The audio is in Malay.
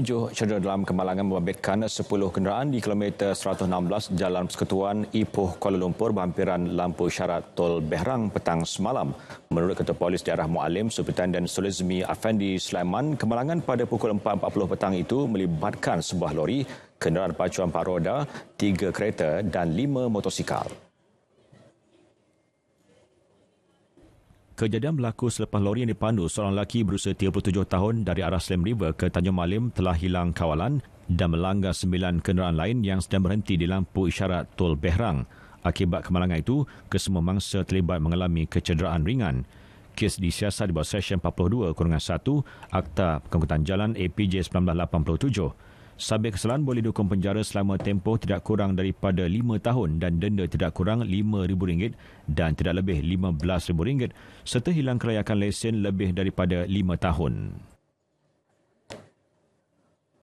Tujuh cedera dalam kemalangan membabitkan 10 kenderaan di kilometer 116 Jalan Persekutuan Ipoh Kuala Lumpur berhampiran lampu syarat Tol Behrang petang semalam. Menurut Ketua Polis Daerah Mualim, Supitan dan Sulizmi Afendi Sulaiman, kemalangan pada pukul 4.40 petang itu melibatkan sebuah lori, kenderaan pacuan paroda, tiga kereta dan lima motosikal. Kejadian berlaku selepas lori yang dipandu seorang lelaki berusia 37 tahun dari arah Slam River ke Tanjung Malim telah hilang kawalan dan melanggar sembilan kenderaan lain yang sedang berhenti di lampu isyarat Tol Behrang. Akibat kemalangan itu, kesemua mangsa terlibat mengalami kecederaan ringan. Kes disiasat di bawah Seksyen 42-1 Akta Pengangkutan Jalan APJ 1987. Sabiq Selan boleh dihukum penjara selama tempoh tidak kurang daripada 5 tahun dan denda tidak kurang RM5,000 dan tidak lebih RM15,000 serta hilang kerayakan lesen lebih daripada 5 tahun.